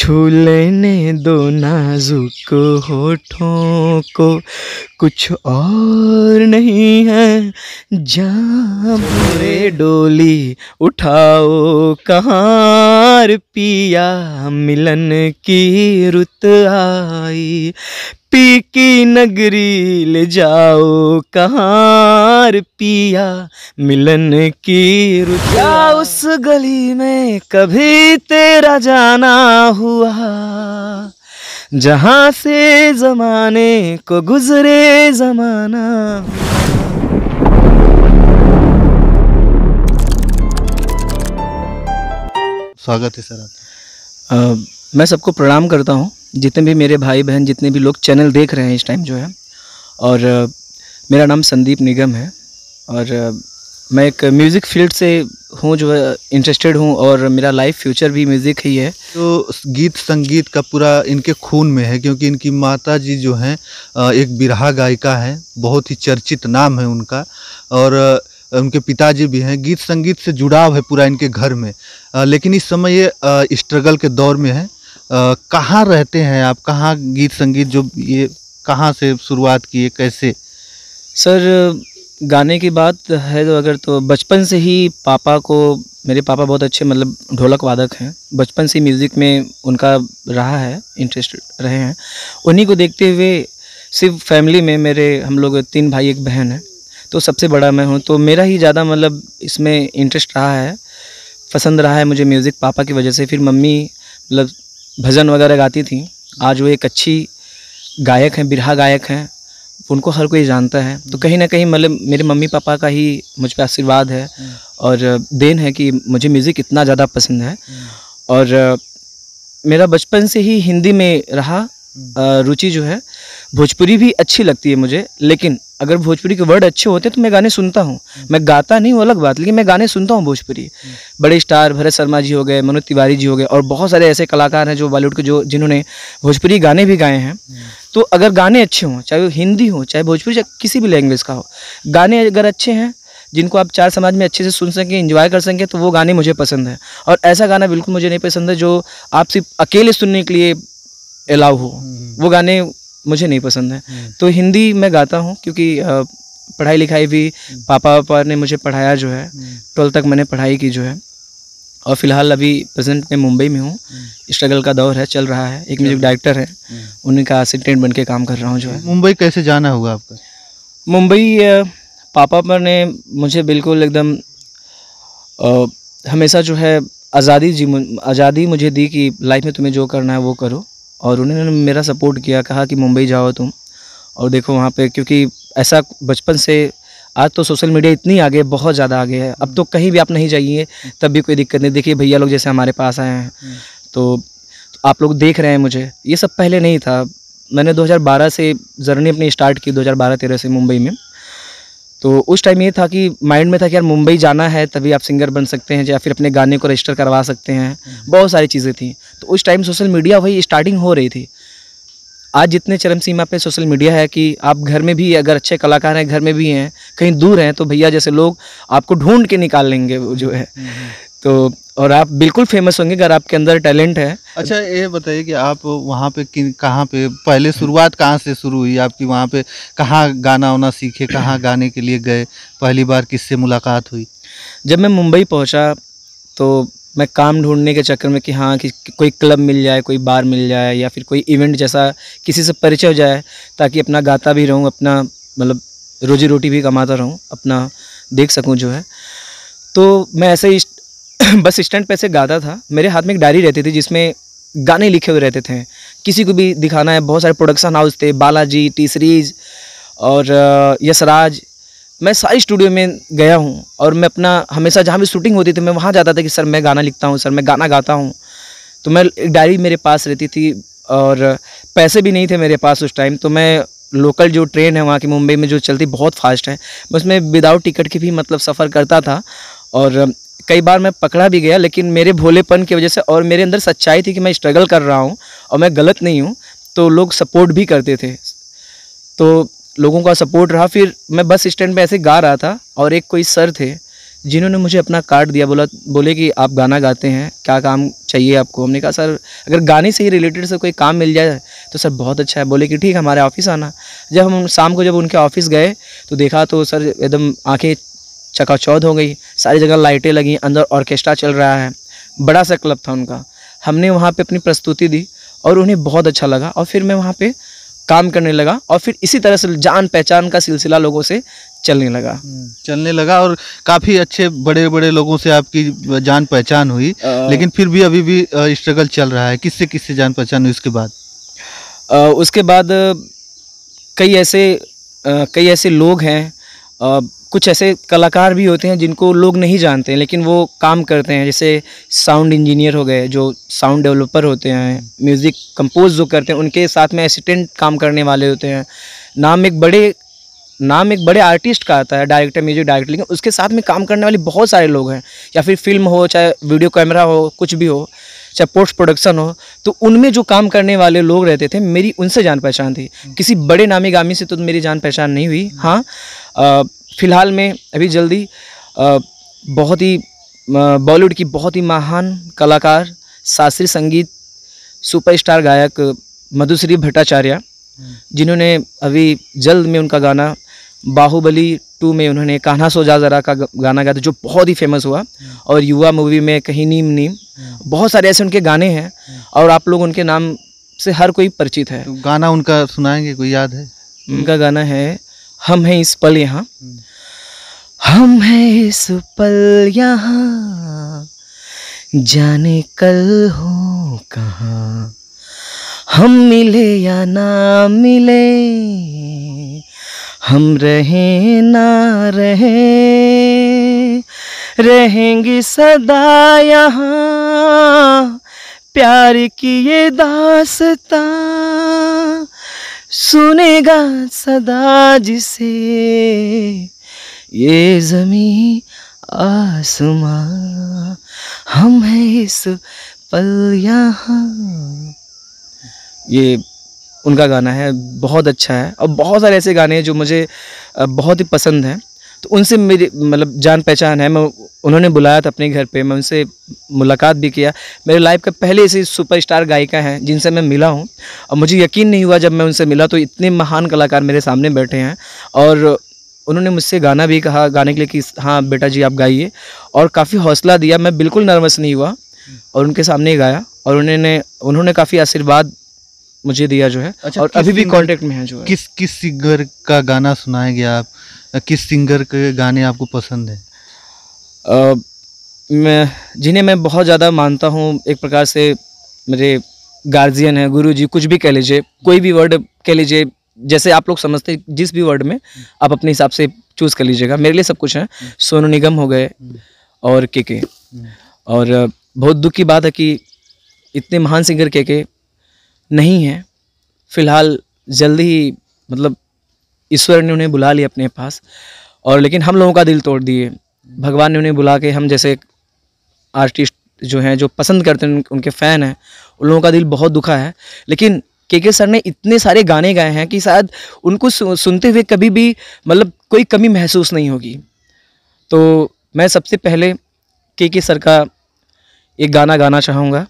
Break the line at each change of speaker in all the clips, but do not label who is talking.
छू लेने दो नाजुक होठों को कुछ और नहीं है जहाँ डोली उठाओ कहाँ पिया मिलन की रुत आई पी की नगरी ले जाओ कहाँ पिया मिलन की रुचा उस गली में कभी तेरा जाना हुआ जहाँ से जमाने को गुजरे जमाना
स्वागत है सर
आप मैं सबको प्रणाम करता हूँ जितने भी मेरे भाई बहन जितने भी लोग चैनल देख रहे हैं इस टाइम जो है और मेरा नाम संदीप निगम है और मैं एक
म्यूज़िक फील्ड से हूँ जो है इंटरेस्टेड हूँ और मेरा लाइफ फ्यूचर भी म्यूज़िक ही है तो गीत संगीत का पूरा इनके खून में है क्योंकि इनकी माता जी जो हैं एक बिरहा गायिका हैं बहुत ही चर्चित नाम है उनका और उनके पिताजी भी हैं गीत संगीत से जुड़ाव है पूरा इनके घर में लेकिन इस समय ये स्ट्रगल के दौर में है कहाँ रहते हैं आप कहाँ गीत संगीत जो ये कहाँ से शुरुआत किए कैसे सर गाने की बात है तो अगर तो बचपन
से ही पापा को मेरे पापा बहुत अच्छे मतलब ढोलक वादक हैं बचपन से म्यूज़िक में उनका रहा है इंटरेस्ट रहे हैं उन्हीं को देखते हुए सिर्फ फैमिली में मेरे हम लोग तीन भाई एक बहन है तो सबसे बड़ा मैं हूँ तो मेरा ही ज़्यादा मतलब इसमें इंटरेस्ट रहा है पसंद रहा है मुझे म्यूज़िक पापा की वजह से फिर मम्मी मतलब भजन वगैरह गाती थी आज वो एक अच्छी गायक हैं बिरहा गायक हैं उनको हर कोई जानता है तो कहीं ना कहीं मतलब मेरे मम्मी पापा का ही मुझ पर आशीर्वाद है और देन है कि मुझे म्यूज़िक इतना ज़्यादा पसंद है और मेरा बचपन से ही हिंदी में रहा रुचि जो है भोजपुरी भी अच्छी लगती है मुझे लेकिन अगर भोजपुरी के वर्ड अच्छे होते तो मैं गाने सुनता हूँ मैं गाता नहीं हूँ अलग बात लेकिन मैं गाने सुनता हूँ भोजपुरी बड़े स्टार भरत शर्मा जी हो गए मनोज तिवारी जी हो गए और बहुत सारे ऐसे कलाकार हैं जो बॉलीवुड के जो जिन्होंने भोजपुरी गाने भी गाए हैं तो अगर गाने अच्छे हों चाहे वो हिंदी हो चाहे भोजपुरी चाहे किसी भी लैंग्वेज का हो गाने अगर अच्छे हैं जिनको आप चार समाज में अच्छे से सुन सकें इंजॉय कर सकें तो वो गाने मुझे पसंद हैं और ऐसा गाना बिल्कुल मुझे नहीं पसंद है जो आप सिर्फ अकेले सुनने के लिए अलाउ हो वो गाने मुझे नहीं पसंद है हम्म। तो हिंदी मैं गाता हूँ क्योंकि पढ़ाई लिखाई भी हम्म। पापा पापा ने मुझे पढ़ाया जो है हम्म। ट्वेल्थ तक मैंने पढ़ाई की जो है और फिलहाल अभी प्रेजेंट में मुंबई में हूँ स्ट्रगल का दौर है चल रहा है एक म्यूजिक डायरेक्टर है उनका असिस्टेंट बन के काम कर रहा हूँ जो है मुंबई कैसे जाना होगा आपका मुंबई पापा पर ने मुझे बिल्कुल एकदम हमेशा जो है आज़ादी जी आज़ादी मुझे दी कि लाइफ में तुम्हें जो करना है वो करो और उन्होंने मेरा सपोर्ट किया कहा कि मुंबई जाओ तुम और देखो वहाँ पे क्योंकि ऐसा बचपन से आज तो सोशल मीडिया इतनी आगे बहुत ज़्यादा आगे है अब तो कहीं भी आप नहीं जाइए तब भी कोई दिक्कत नहीं देखिए भैया लोग जैसे हमारे पास आए हैं हम्म। तो, आप लोग देख रहे हैं मुझे ये सब पहले नहीं था मैंने 2012 से जर्नी अपनी स्टार्ट की 2012 हज़ार से मुंबई में तो उस टाइम ये था कि माइंड में था कि यार मुंबई जाना है तभी आप सिंगर बन सकते हैं या फिर अपने गाने को रजिस्टर करवा सकते हैं हम्म। बहुत सारी चीज़ें थी तो उस टाइम सोशल मीडिया वही स्टार्टिंग हो रही थी आज जितने चरम सीमा पे सोशल मीडिया है कि आप घर में भी अगर अच्छे कलाकार हैं घर में भी हैं कहीं दूर हैं तो भैया जैसे लोग आपको ढूंढ के
निकाल लेंगे वो जो है हम्म। तो और आप बिल्कुल फेमस होंगे अगर आपके अंदर टैलेंट है अच्छा ये बताइए कि आप वहाँ पे कहाँ पे पहले शुरुआत कहाँ से शुरू हुई आपकी वहाँ पे कहाँ गाना वाना सीखे कहाँ गाने के लिए गए पहली बार किससे मुलाकात हुई जब मैं मुंबई पहुँचा तो मैं काम ढूंढने के चक्कर में कि हाँ कि कोई क्लब
मिल जाए कोई बार मिल जाए या फिर कोई इवेंट जैसा किसी से परिचय हो जाए ताकि अपना गाता भी रहूँ अपना मतलब रोजी रोटी भी कमाता रहूँ अपना देख सकूँ जो है तो मैं ऐसे ही बस स्टैंड पे से गाता था मेरे हाथ में एक डायरी रहती थी जिसमें गाने लिखे हुए रहते थे किसी को भी दिखाना है बहुत सारे प्रोडक्शन हाउस थे बालाजी टी सीरीज और यशराज मैं सारी स्टूडियो में गया हूँ और मैं अपना हमेशा जहाँ भी शूटिंग होती थी मैं वहाँ जाता था कि सर मैं गाना लिखता हूँ सर मैं गाना गाता हूँ तो मैं एक डायरी मेरे पास रहती थी और पैसे भी नहीं थे मेरे पास उस टाइम तो मैं लोकल जो ट्रेन है वहाँ की मुंबई में जो चलती बहुत फास्ट है मैं उसमें विदाउट टिकट के भी मतलब सफ़र करता था और कई बार मैं पकड़ा भी गया लेकिन मेरे भोलेपन की वजह से और मेरे अंदर सच्चाई थी कि मैं स्ट्रगल कर रहा हूँ और मैं गलत नहीं हूँ तो लोग सपोर्ट भी करते थे तो लोगों का सपोर्ट रहा फिर मैं बस स्टैंड पे ऐसे गा रहा था और एक कोई सर थे जिन्होंने मुझे अपना कार्ड दिया बोला बोले कि आप गाना गाते हैं क्या काम चाहिए आपको हमने कहा सर अगर गाने से ही रिलेटेड से कोई काम मिल जाए तो सर बहुत अच्छा है बोले कि ठीक है हमारे ऑफिस आना जब हम शाम को जब उनके ऑफिस गए तो देखा तो सर एकदम आंखें चकाचौध हो गई सारी जगह लाइटें लगी अंदर ऑर्केस्ट्रा चल रहा है बड़ा सा क्लब था उनका हमने वहाँ पे अपनी प्रस्तुति दी और उन्हें बहुत अच्छा लगा और फिर मैं वहाँ पे काम करने लगा और फिर इसी तरह से जान पहचान का सिलसिला लोगों से
चलने लगा हम्म, चलने लगा और काफ़ी अच्छे बड़े बड़े लोगों से आपकी जान पहचान हुई आ, लेकिन फिर भी अभी भी स्ट्रगल चल रहा है किससे किससे जान पहचान हुई उसके बाद आ, उसके बाद कई ऐसे
आ, कई ऐसे लोग हैं कुछ ऐसे कलाकार भी होते हैं जिनको लोग नहीं जानते हैं लेकिन वो काम करते हैं जैसे साउंड इंजीनियर हो गए जो साउंड डेवलपर होते हैं म्यूज़िक कंपोज जो करते हैं उनके साथ में असिस्टेंट काम करने वाले होते हैं नाम एक बड़े नाम एक बड़े आर्टिस्ट का आता है डायरेक्टर म्यूजिक डायरेक्टर लेकिन उसके साथ में काम करने वाले बहुत सारे लोग हैं या फिर फिल्म हो चाहे वीडियो कैमरा हो कुछ भी हो चाहे पोस्ट प्रोडक्शन हो तो उनमें जो काम करने वाले लोग रहते थे मेरी उनसे जान पहचान थी किसी बड़े नामी गामी से तो मेरी जान पहचान नहीं हुई हाँ फ़िलहाल में अभी जल्दी बहुत ही बॉलीवुड की बहुत ही महान कलाकार शास्त्रीय संगीत सुपरस्टार गायक मधुश्री भट्टाचार्य जिन्होंने अभी जल्द में उनका गाना बाहुबली टू में उन्होंने कान्हा सोजा जरा का गाना गाया था जो बहुत ही फेमस हुआ और युवा मूवी में कहीं नीम नीम बहुत सारे ऐसे उनके गाने हैं और आप लोग उनके नाम से हर कोई परिचित है तो गाना उनका सुनाएंगे कोई याद है उनका गाना है हम हैं इस पल यहाँ हम्म। हम हैं इस पल यहाँ जाने कल हो कहाँ हम मिले या ना मिले हम रहे ना रहे रहेंगे सदा यहाँ प्यार की ये दासता सुनेगा सदा जिसे ये जमी आसमां हम हैं इस पल यहाँ ये उनका गाना है बहुत अच्छा है और बहुत सारे ऐसे गाने हैं जो मुझे बहुत ही पसंद हैं तो उनसे मेरी मतलब जान पहचान है मैं उन्होंने बुलाया था अपने घर पे मैं उनसे मुलाकात भी किया मेरे लाइफ का पहले ऐसी सुपरस्टार गायिका हैं जिनसे मैं मिला हूँ और मुझे यकीन नहीं हुआ जब मैं उनसे मिला तो इतने महान कलाकार मेरे सामने बैठे हैं और उन्होंने मुझसे गाना भी कहा गाने के लिए कि हाँ बेटा जी आप गाइए और काफ़ी हौसला दिया मैं बिल्कुल नर्वस नहीं हुआ और उनके सामने गाया और उन्होंने
उन्होंने काफ़ी आशीर्वाद मुझे दिया जो है अच्छा, और अभी भी कांटेक्ट में है जो है किस किस सिंगर का गाना सुनाएंगे आप किस सिंगर के गाने आपको पसंद है
मैं
जिन्हें मैं बहुत ज़्यादा मानता हूँ एक प्रकार से मेरे
गार्जियन है गुरु जी कुछ भी कह लीजिए कोई भी वर्ड कह लीजिए जैसे आप लोग समझते जिस भी वर्ड में आप अपने हिसाब से चूज़ कर लीजिएगा मेरे लिए सब कुछ है सोनू निगम हो गए और के के और बहुत दुख की बात है कि इतने महान सिंगर के के नहीं हैं फिलहाल जल्दी ही मतलब ईश्वर ने उन्हें बुला लिया अपने पास और लेकिन हम लोगों का दिल तोड़ दिए भगवान ने उन्हें बुला के हम जैसे आर्टिस्ट जो हैं जो पसंद करते हैं उनके फ़ैन हैं उन लोगों का दिल बहुत दुखा है लेकिन के के सर ने इतने सारे गाने गाए हैं कि शायद उनको सुनते हुए कभी भी मतलब कोई कमी महसूस नहीं होगी तो मैं सबसे पहले के के सर का एक गाना गाना चाहूँगा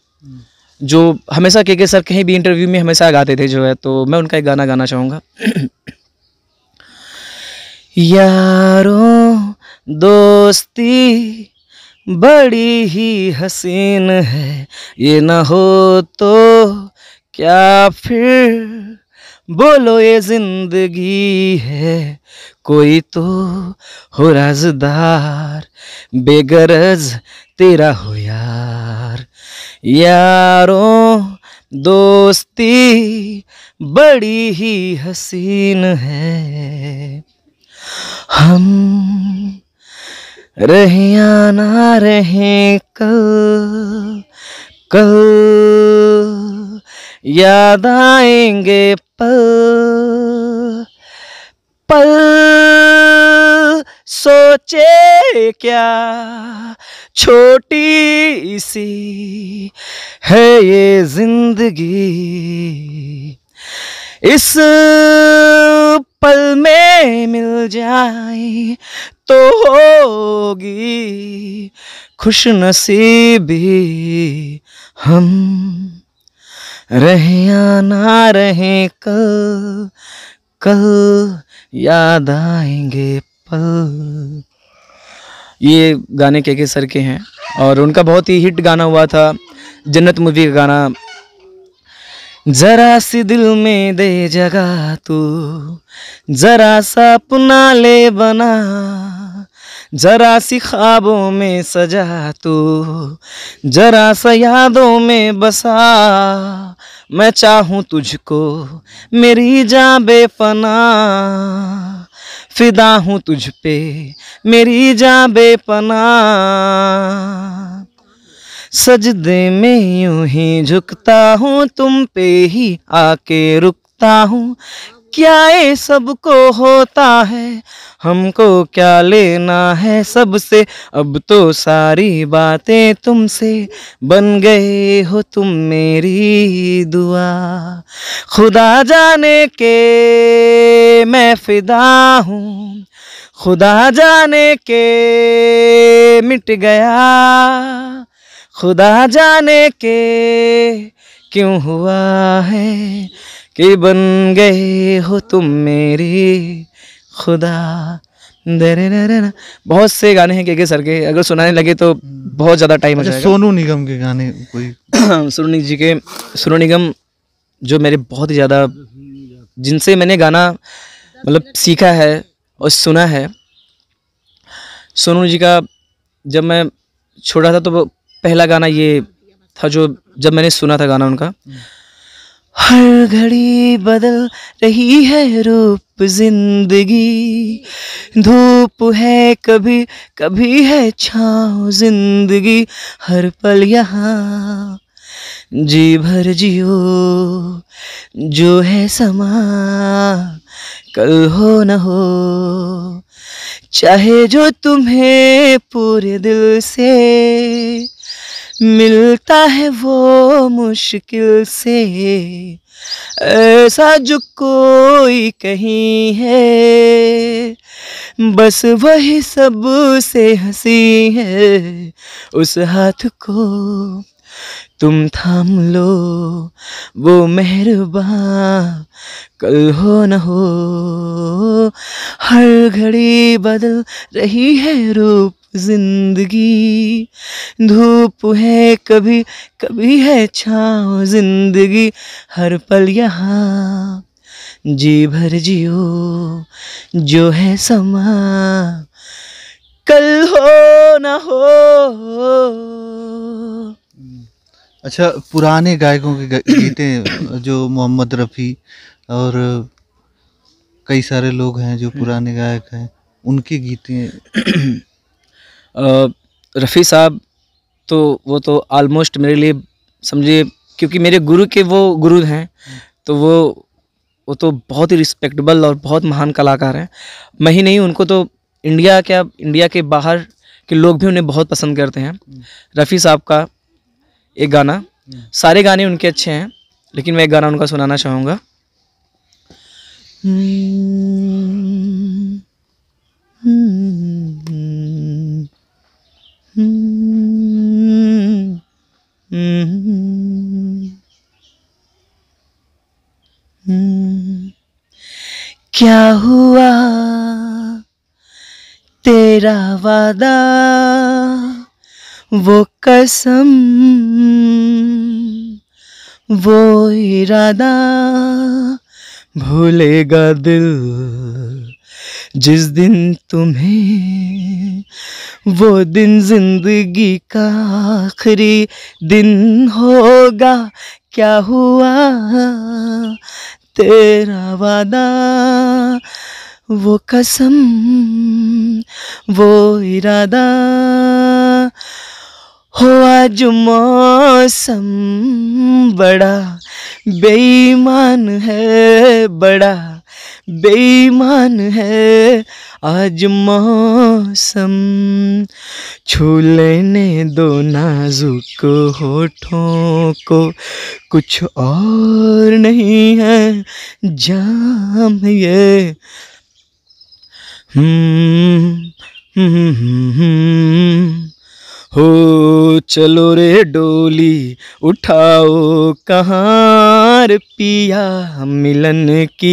जो हमेशा के के सर कहीं भी इंटरव्यू में हमेशा गाते थे जो है तो मैं उनका एक गाना गाना चाहूँगा यारों दोस्ती बड़ी ही हसीन है ये न हो तो क्या फिर बोलो ये जिंदगी है कोई तो हो राजदार बेगरज तेरा हो यार यारों दोस्ती बड़ी ही हसीन है हम रहे आना रहे कल कल याद आएंगे पल पल सोचे क्या छोटी सी है ये जिंदगी इस पल में मिल जाए तो होगी खुश नसीबी हम रहे या ना रहे कल कल याद आएंगे पल ये गाने के के सर के हैं और उनका बहुत ही हिट गाना हुआ था जन्नत मूवी का गाना जरा सी दिल में दे जगा तू जरा सा अपना ले बना जरा सी ख्वाबों में सजा तू जरा सा यादों में बसा मैं चाहूँ तुझको मेरी जा बेपना फिदा हूँ तुझ पे मेरी जा बेपना सजदे में यूं ही झुकता हूँ तुम पे ही आके रुकता हूँ क्या ये सबको होता है हमको क्या लेना है सबसे अब तो सारी बातें तुमसे बन गए हो तुम मेरी दुआ खुदा जाने के मैं फिदा हूँ खुदा जाने के मिट गया खुदा जाने के क्यों हुआ है कि बन गए हो तुम मेरी खुदा ना बहुत से गाने हैं के के सर के अगर सुनाने लगे तो बहुत ज़्यादा टाइम हो अच्छा, जाएगा सोनू
निगम के गाने कोई
सोनू निगम जी के सोनू निगम जो मेरे बहुत ही ज़्यादा जिनसे मैंने गाना मतलब सीखा है और सुना है सोनू जी का जब मैं छोटा था तो पहला गाना ये था जो जब मैंने सुना था गाना उनका हर घड़ी बदल रही है रूप जिंदगी धूप है कभी कभी है छाँव जिंदगी हर पल यहाँ जी भर जियो जो है समा कल हो न हो चाहे जो तुम्हें पूरे दिल से मिलता है वो मुश्किल से ऐसा जो कोई कहीं है बस वही सब से हंसी है उस हाथ को तुम थाम लो वो मेहरबान कल हो न हो हर घड़ी बदल रही है रूप जिंदगी धूप है कभी कभी है छाँव जिंदगी हर पल यहाँ जी भर जियो
जो है समा कल हो ना हो हम्म। अच्छा पुराने गायकों के गीते जो मोहम्मद रफ़ी और कई सारे लोग हैं जो पुराने गायक हैं उनके गीतें
रफ़ी साहब तो वो तो आलमोस्ट मेरे लिए समझिए क्योंकि मेरे गुरु के वो गुरु हैं तो वो वो तो बहुत ही रिस्पेक्टेबल और बहुत महान कलाकार हैं मैं ही नहीं उनको तो इंडिया क्या इंडिया के बाहर के लोग भी उन्हें बहुत पसंद करते हैं रफ़ी साहब का एक गाना सारे गाने उनके अच्छे हैं लेकिन मैं एक गाना उनका सुनाना चाहूँगा Hmm. Hmm. क्या हुआ तेरा वादा वो कसम वो इरादा
भूलेगा दिल
जिस दिन तुम्हें वो दिन जिंदगी का आखिरी दिन होगा क्या हुआ तेरा वादा वो कसम वो इरादा हो आज मौसम बड़ा बेईमान है बड़ा बेईमान है आज मौसम छू लेने दो नाजुक होठों को कुछ और नहीं है जाम ये हम्म हम्म हम्म, हम्म। हो चलो रे डोली उठाओ कहार पिया मिलन की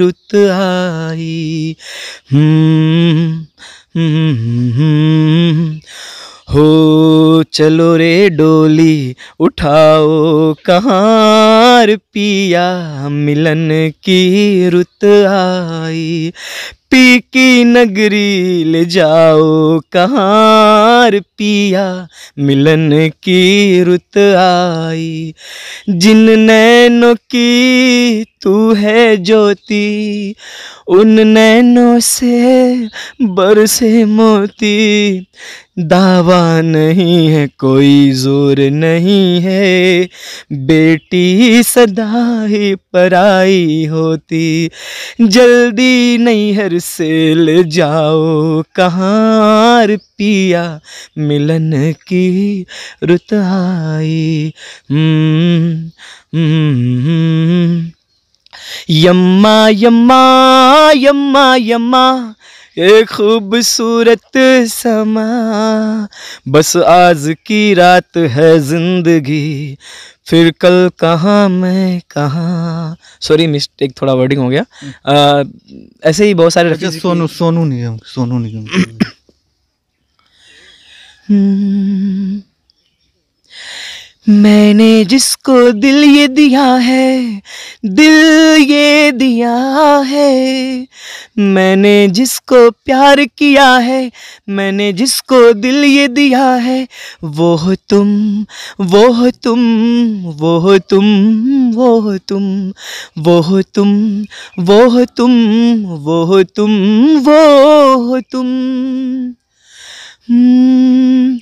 रुत आई हम्म, हम्म, हो चलो रे डोली उठाओ कहार पिया मिलन की रुत आई पी की नगरी ले जाओ कहाँ प्यार पिया मिलन की रुत आई जिन नैनों की तू है ज्योति उन नैनों से बरसे मोती दावा नहीं है कोई जोर नहीं है बेटी सदा ही पराई होती जल्दी नहीं हर से ले जाओ कहाँ पिया मिलन की रुत आई हम्म, हम्म। यम्मा यम्मा यम्मा यम्मा ये खूबसूरत समा बस आज की रात है जिंदगी फिर कल कहाँ मैं कहाँ सॉरी मिस्टेक थोड़ा वर्डिंग हो गया हम्म। आ, ऐसे
ही बहुत सारे अच्छा, सोनू सोनू निगम सोनू निगम
हम्म। मैंने जिसको दिल ये दिया है दिल ये दिया है मैंने जिसको प्यार किया है मैंने जिसको दिल ये दिया है वो हो तुम वो हो तुम वो हो तुम वो हो तुम वो हो तुम वो हो तुम वो हो तुम वो हो तुम हम्म,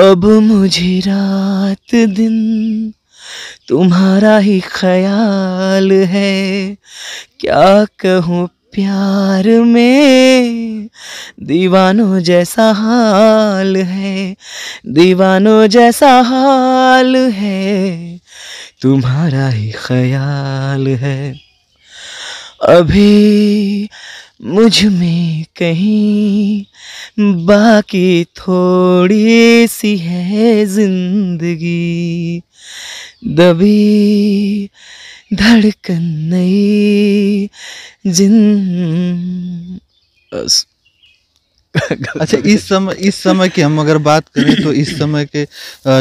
अब मुझे रात दिन तुम्हारा ही ख्याल है क्या कहूँ प्यार में दीवानों जैसा हाल है दीवानों जैसा हाल है तुम्हारा ही ख्याल है अभी मुझ में कहीं बाकी थोड़ी सी है जिंदगी दबी धड़कन नई जिन
अच्छा इस समय इस समय की हम अगर बात करें तो इस समय के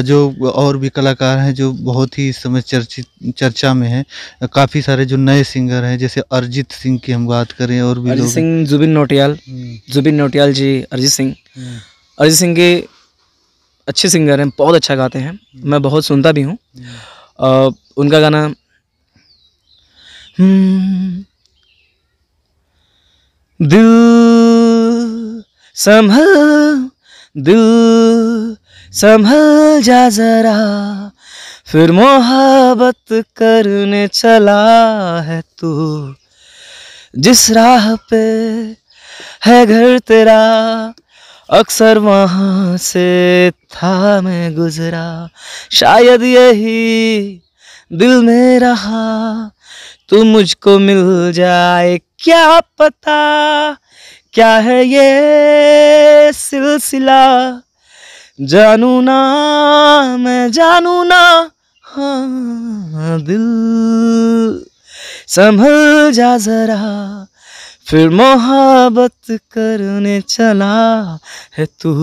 जो और भी कलाकार हैं जो बहुत ही इस समय चर्चित चर्चा में हैं काफ़ी सारे जो नए सिंगर हैं जैसे अरिजीत सिंह की हम बात करें और भी अरिजीत सिंह
जुबिन नोटियाल हम्म। जुबिन नोटियाल जी अरिजीत सिंह हम्म। अरिजीत सिंह के अच्छे सिंगर हैं बहुत अच्छा गाते हैं हम्म। मैं बहुत सुनता भी हूँ उनका गाना दिल संभल दिल संभल जा जरा फिर मोहब्बत करने चला है तू जिस राह पे है घर तेरा अक्सर वहाँ से था मैं गुजरा शायद यही दिल में रहा तू मुझको मिल जाए क्या पता क्या है ये सिलसिला जानू ना मैं जानू ना हाँ दिल संभल जा जरा फिर मोहब्बत करने चला है तू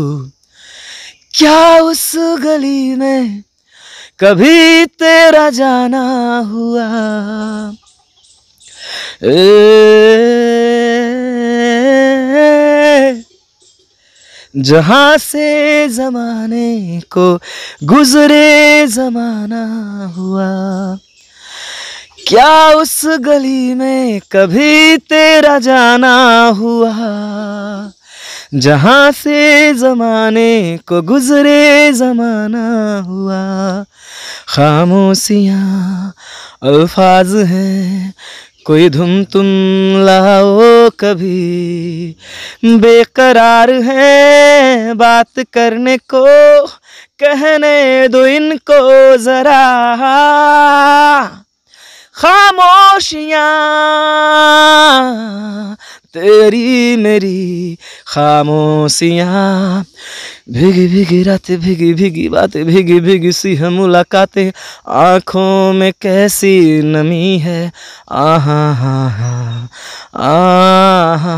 क्या उस गली में कभी तेरा जाना हुआ ए जहाँ से जमाने को गुजरे जमाना हुआ क्या उस गली में कभी तेरा जाना हुआ जहाँ से जमाने को गुजरे जमाना हुआ खामोशियाँ अल्फाज हैं कोई धुम तुम लाओ कभी बेकरार है बात करने को कहने दो इनको ज़रा खामोशियाँ तेरी मेरी खामोशियाँ भीगी भीगी रात भीगी भीगी बात भीगी भीगी सी है मुलाकातें आँखों में कैसी नमी है आहा हा हा आहा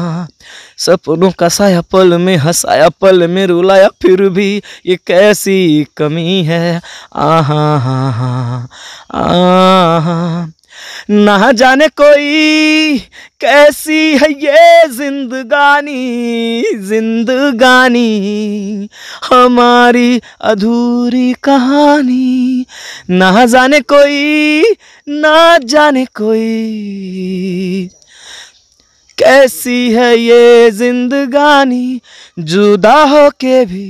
सपनों का साया पल में हंसाया पल में रुलाया फिर भी ये कैसी कमी है आहा हा हा आहा ना जाने कोई कैसी है ये जिंदगानी जिंदगानी हमारी अधूरी कहानी ना जाने कोई ना जाने कोई कैसी है ये जिंदगानी जुदा हो के भी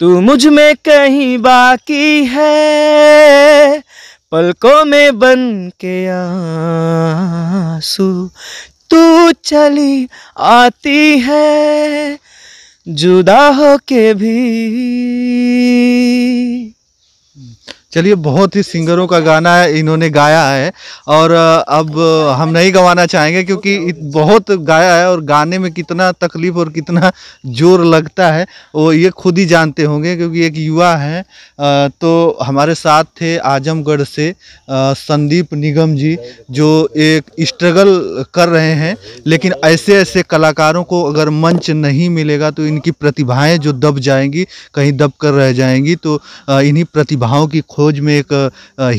तू मुझ में कहीं बाकी है पलकों में बन के आंसू तू चली
आती है जुदा हो के भी चलिए बहुत ही सिंगरों का गाना है इन्होंने गाया है और अब हम नहीं गवाना चाहेंगे क्योंकि बहुत गाया है और गाने में कितना तकलीफ और कितना जोर लगता है वो ये खुद ही जानते होंगे क्योंकि एक युवा है तो हमारे साथ थे आजमगढ़ से संदीप निगम जी जो एक स्ट्रगल कर रहे हैं लेकिन ऐसे ऐसे कलाकारों को अगर मंच नहीं मिलेगा तो इनकी प्रतिभाएं जो दब जाएंगी कहीं दब कर रह जाएंगी तो इन्हीं प्रतिभाओं की खोज में एक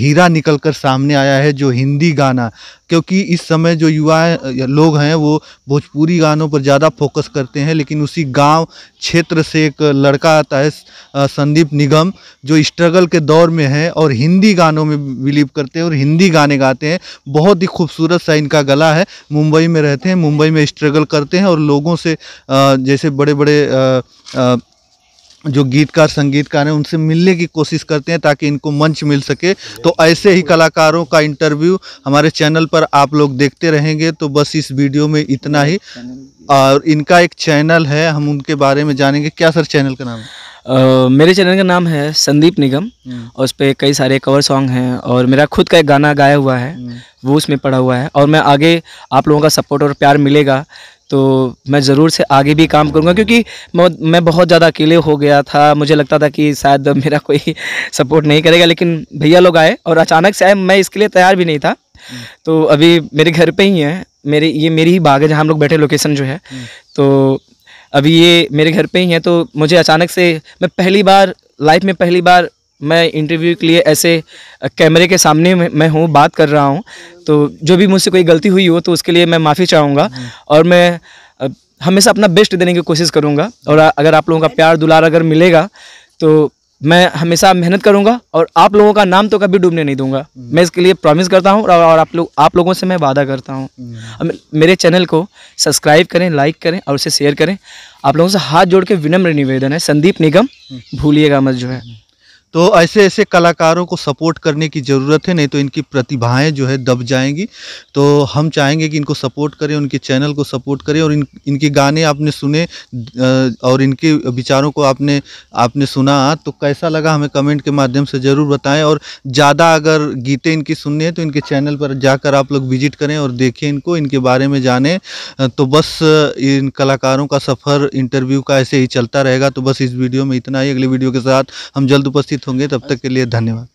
हीरा निकल कर सामने आया है जो हिंदी गाना क्योंकि इस समय जो युवा लोग हैं वो भोजपुरी गानों पर ज़्यादा फोकस करते हैं लेकिन उसी गांव क्षेत्र से एक लड़का आता है संदीप निगम जो स्ट्रगल के दौर में है और हिंदी गानों में बिलीव करते हैं और हिंदी गाने गाते हैं बहुत ही खूबसूरत सा इनका गला है मुंबई में रहते हैं मुंबई में स्ट्रगल करते हैं और लोगों से जैसे बड़े बड़े जो गीतकार संगीतकार हैं उनसे मिलने की कोशिश करते हैं ताकि इनको मंच मिल सके तो ऐसे ही कलाकारों का इंटरव्यू हमारे चैनल पर आप लोग देखते रहेंगे तो बस इस वीडियो में इतना ही और इनका एक चैनल है हम उनके बारे में जानेंगे क्या सर चैनल का नाम है आ,
मेरे चैनल का नाम है संदीप निगम हम्म। और उस पर कई सारे कवर सॉन्ग हैं और मेरा खुद का एक गाना गाया हुआ है हम्म। वो उसमें पड़ा हुआ है और मैं आगे आप लोगों का सपोर्ट और प्यार मिलेगा तो मैं ज़रूर से आगे भी काम करूँगा क्योंकि मैं बहुत ज़्यादा अकेले हो गया था मुझे लगता था कि शायद मेरा कोई सपोर्ट नहीं करेगा लेकिन भैया लोग आए और अचानक से आए मैं इसके लिए तैयार भी नहीं था हम्म। तो अभी मेरे घर पे ही है मेरे ये मेरी ही बाग है जहाँ हम लोग बैठे लोकेशन जो है हम्म। तो अभी ये मेरे घर पे ही है तो मुझे अचानक से मैं पहली बार लाइफ में पहली बार मैं इंटरव्यू के लिए ऐसे कैमरे के सामने मैं हूँ बात कर रहा हूँ तो जो भी मुझसे कोई गलती हुई हो तो उसके लिए मैं माफ़ी चाहूँगा हम्म। और मैं हमेशा अपना बेस्ट देने की कोशिश करूँगा और अगर आप लोगों का प्यार दुलार अगर मिलेगा तो मैं हमेशा मेहनत करूंगा और आप लोगों का नाम तो कभी डूबने नहीं दूंगा हम्म। मैं इसके लिए प्रॉमिस करता हूं और आप लोग आप लोगों से मैं वादा करता हूं हम्म। मेरे चैनल को सब्सक्राइब करें लाइक करें और उसे शेयर करें आप लोगों से हाथ जोड़ के विनम्र निवेदन है संदीप निगम
भूलिएगा मत जो है तो ऐसे ऐसे कलाकारों को सपोर्ट करने की ज़रूरत है नहीं तो इनकी प्रतिभाएं जो है दब जाएंगी तो हम चाहेंगे कि इनको सपोर्ट करें उनके चैनल को सपोर्ट करें और इन इनके गाने आपने सुने और इनके विचारों को आपने आपने सुना तो कैसा लगा हमें कमेंट के माध्यम से ज़रूर बताएं और ज़्यादा अगर गीतें इनकी सुनने हैं तो इनके चैनल पर जाकर आप लोग विजिट करें और देखें इनको इनके बारे में जानें तो बस इन कलाकारों का सफ़र इंटरव्यू का ऐसे ही चलता रहेगा तो बस इस वीडियो में इतना ही अगले वीडियो के साथ हम जल्द उपस्थित होंगे तब तक के लिए धन्यवाद